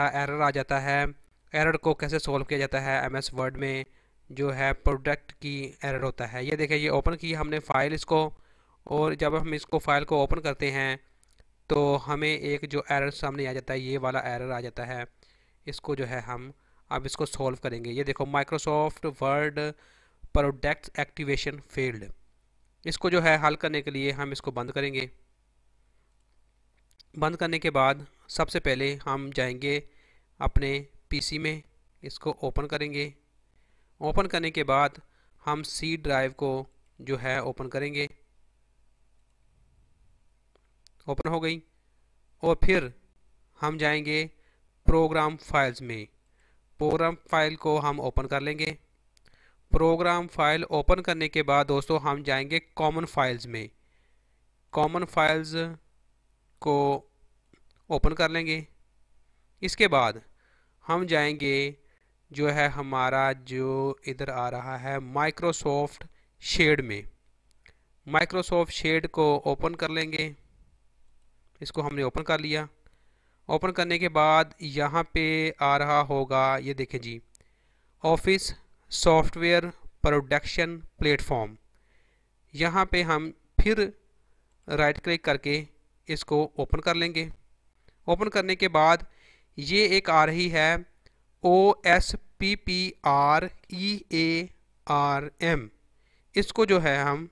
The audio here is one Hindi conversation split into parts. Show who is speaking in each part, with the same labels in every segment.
Speaker 1: एरर आ जाता है एरर को कैसे सॉल्व किया जाता है एम एस वर्ड में जो है प्रोडक्ट की एरर होता है ये देखें ये ओपन की हमने फ़ाइल इसको और जब हम इसको फाइल को ओपन करते हैं तो हमें एक जो एरर सामने आ जाता है ये वाला एरर आ जाता है इसको जो है हम अब इसको सॉल्व करेंगे ये देखो Microsoft Word product activation field इसको जो है हल करने के लिए हम इसको बंद करेंगे बंद करने के बाद सबसे पहले हम जाएंगे अपने पीसी में इसको ओपन करेंगे ओपन करने के बाद हम सी ड्राइव को जो है ओपन करेंगे ओपन हो गई और फिर हम जाएंगे प्रोग्राम फाइल्स में प्रोग्राम फाइल को हम ओपन कर लेंगे प्रोग्राम फाइल ओपन करने के बाद दोस्तों हम जाएंगे कॉमन फाइल्स में कॉमन फाइल्स को ओपन कर लेंगे इसके बाद हम जाएंगे जो है हमारा जो इधर आ रहा है माइक्रोसॉफ्ट शेड में माइक्रोसॉफ्ट शेड को ओपन कर लेंगे इसको हमने ओपन कर लिया ओपन करने के बाद यहाँ पे आ रहा होगा ये देखें जी ऑफिस सॉफ्टवेयर प्रोडक्शन प्लेटफॉर्म यहाँ पे हम फिर राइट क्लिक करके इसको ओपन कर लेंगे ओपन करने के बाद ये एक आ रही है O S P P R E A R M इसको जो है हम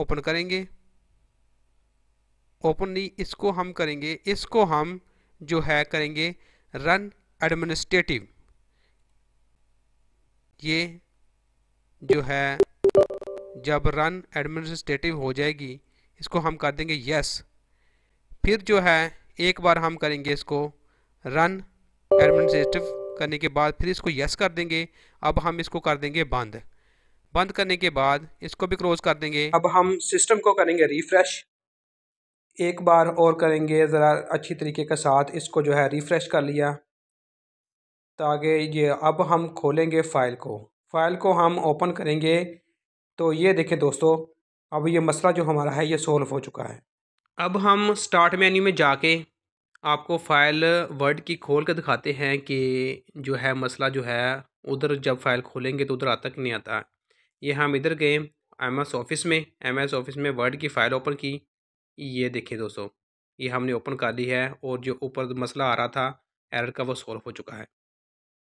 Speaker 1: ओपन करेंगे ओपन नहीं इसको हम करेंगे इसको हम जो है करेंगे रन एडमिनिस्ट्रेटिव ये जो है जब रन एडमिनिस्ट्रेटिव हो जाएगी इसको हम कर देंगे यस फिर जो है एक बार हम करेंगे इसको रन एडमिनिस्ट्रेटिव करने के बाद फिर इसको यस कर देंगे अब हम इसको कर देंगे बंद बंद करने के बाद इसको भी क्लोज कर देंगे अब हम सिस्टम को करेंगे रिफ्रेश एक बार और करेंगे ज़रा अच्छी तरीके के साथ इसको जो है रिफ़्रेश कर लिया ताकि ये अब हम खोलेंगे फ़ाइल को फ़ाइल को हम ओपन करेंगे तो ये देखें दोस्तों अब ये मसला जो हमारा है ये सोल्व हो चुका है अब हम स्टार्ट मेन्यू में जाके आपको फाइल वर्ड की खोल कर दिखाते हैं कि जो है मसला जो है उधर जब फाइल खोलेंगे तो उधर आता कि नहीं आता ये हम इधर गए एम एस ऑफिस में एम एस ऑफिस में वर्ड की फ़ाइल ओपन की ये देखिए दोस्तों ये हमने ओपन कर दी है और जो ऊपर मसला आ रहा था एरर का वो सॉल्व हो चुका है